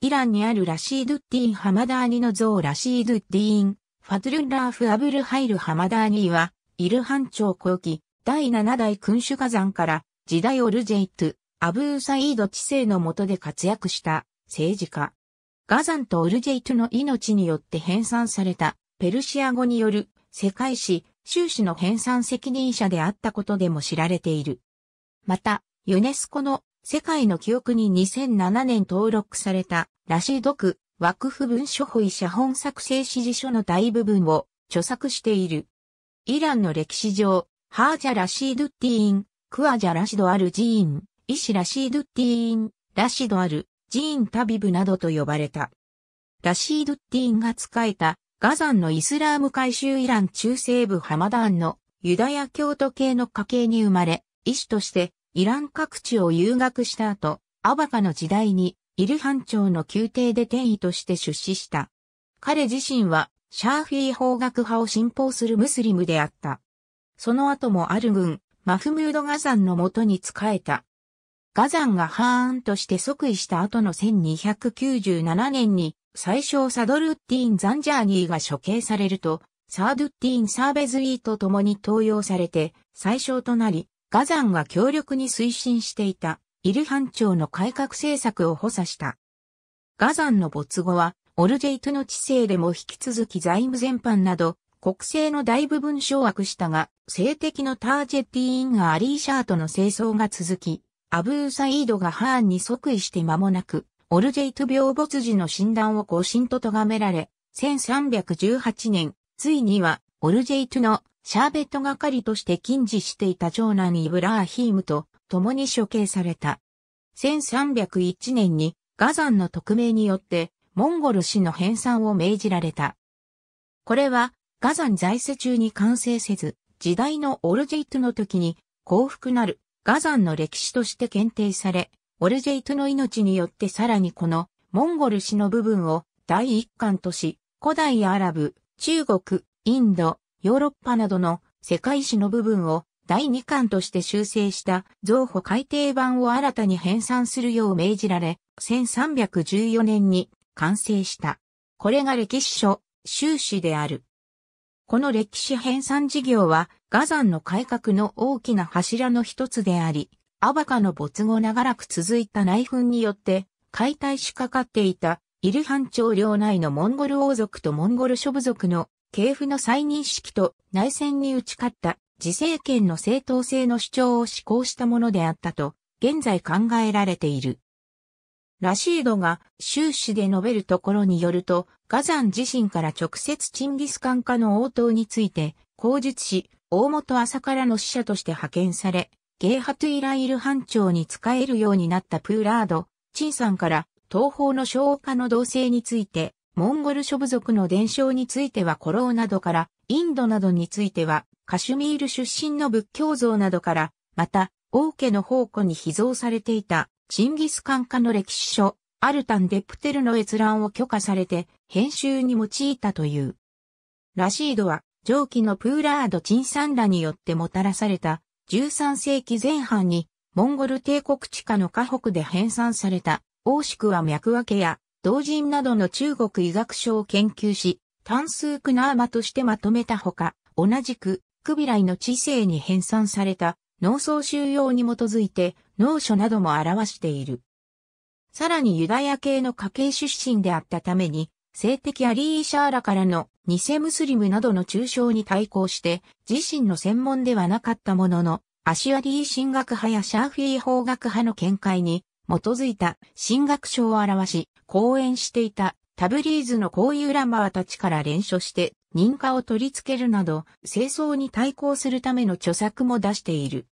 イランにあるラシードッディーン・ハマダーニの像ラシードッディーン、ファドゥルラーフ・アブル・ハイル・ハマダーニーは、イルハン朝後期、第7代君主火山から、時代オルジェイト、アブーサイード治世の下で活躍した政治家。ガザンとオルジェイトの命によって編纂された、ペルシア語による世界史、修士の編纂責任者であったことでも知られている。また、ユネスコの世界の記憶に2007年登録されたラシード区、枠府文書保遺写本作成指示書の大部分を著作している。イランの歴史上、ハージャ・ラシードゥッティーン、クアジャ・ラシド・アル・ジーン、イシ・ラシードゥッティーン、ラシド・アル、ジーン・タビブなどと呼ばれた。ラシードゥッティーンが仕えたガザンのイスラーム改修イラン中西部ハマダーンのユダヤ教徒系の家系に生まれ、医師としてイラン各地を遊学した後、アバカの時代にイルハン朝の宮廷で天移として出資した。彼自身はシャーフィー法学派を信奉するムスリムであった。その後もある軍、マフムード・ガザンのもとに仕えた。ガザンがハーンとして即位した後の1297年に、最初サドルッティーン・ザンジャーニーが処刑されると、サードゥッティーン・サーベズイーと共に登用されて、最小となり、ガザンが強力に推進していた。イルハン朝の改革政策を補佐した。ガザンの没後は、オルジェイトの治世でも引き続き財務全般など、国政の大部分掌握したが、政敵のタージェッティーンがアリーシャーとの清掃が続き、アブーサイードがハーンに即位して間もなく、オルジェイト病没時の診断を誤新と咎められ、1318年、ついには、オルジェイトのシャーベット係として禁止していた長男イブラーヒームと、共に処刑された。1301年に、ガザンの匿名によって、モンゴル氏の編纂を命じられた。これは、ガザン在世中に完成せず、時代のオルジェイトの時に、幸福なる、ガザンの歴史として検定され、オルジェイトの命によってさらにこの、モンゴル氏の部分を、第一巻とし、古代アラブ、中国、インド、ヨーロッパなどの世界史の部分を第2巻として修正した造歩改訂版を新たに編纂するよう命じられ、1314年に完成した。これが歴史書、修士である。この歴史編纂事業は、ガザンの改革の大きな柱の一つであり、アバカの没後長らく続いた内紛によって、解体しかかっていた、イルハン朝領内のモンゴル王族とモンゴル諸部族の、系譜の再認識と内戦に打ち勝った自政権の正当性の主張を施行したものであったと、現在考えられている。ラシードが終始で述べるところによると、ガザン自身から直接チンギスカン化の応答について、口述し、大本朝からの使者として派遣され、ゲーハトゥイライル班長に仕えるようになったプーラード、チンさんから東方の和化の同性について、モンゴル諸部族の伝承についてはコローなどから、インドなどについてはカシュミール出身の仏教像などから、また、王家の宝庫に秘蔵されていた、チンギスカン家の歴史書、アルタン・デプテルの閲覧を許可されて、編集に用いたという。ラシードは、上記のプーラード・チンサンらによってもたらされた、13世紀前半に、モンゴル帝国地下の河北で編纂された、王宿は脈分けや、同人などの中国医学書を研究し、単数クナーマとしてまとめたほか、同じく、クビライの知性に編纂された農村収容に基づいて農書なども表している。さらにユダヤ系の家系出身であったために、性的アリーシャーラからの偽ムスリムなどの中傷に対抗して、自身の専門ではなかったものの、アシュアリー神学派やシャーフィー法学派の見解に基づいた神学書を表し、講演していたタブリーズのこういうラマーたちから連書して、認可を取り付けるなど、清掃に対抗するための著作も出している。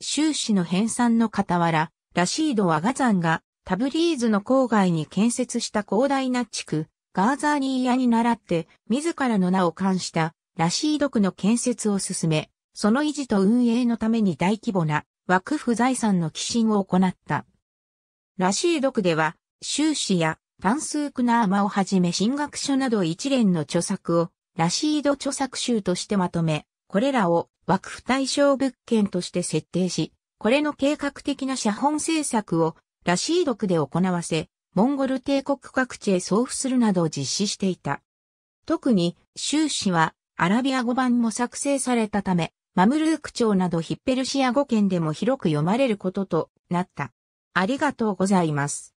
収支の編纂の傍ら、ラシードはガザンがタブリーズの郊外に建設した広大な地区、ガーザーニーヤに倣って、自らの名を冠したラシード区の建設を進め、その維持と運営のために大規模な枠府財産の寄進を行った。ラシード区では、収支やタンスークナーマをはじめ進学書など一連の著作をラシード著作集としてまとめ、これらを枠府対象物件として設定し、これの計画的な写本制作をラシード区で行わせ、モンゴル帝国各地へ送付するなどを実施していた。特に、修士はアラビア語版も作成されたため、マムルーク朝などヒッペルシア語圏でも広く読まれることとなった。ありがとうございます。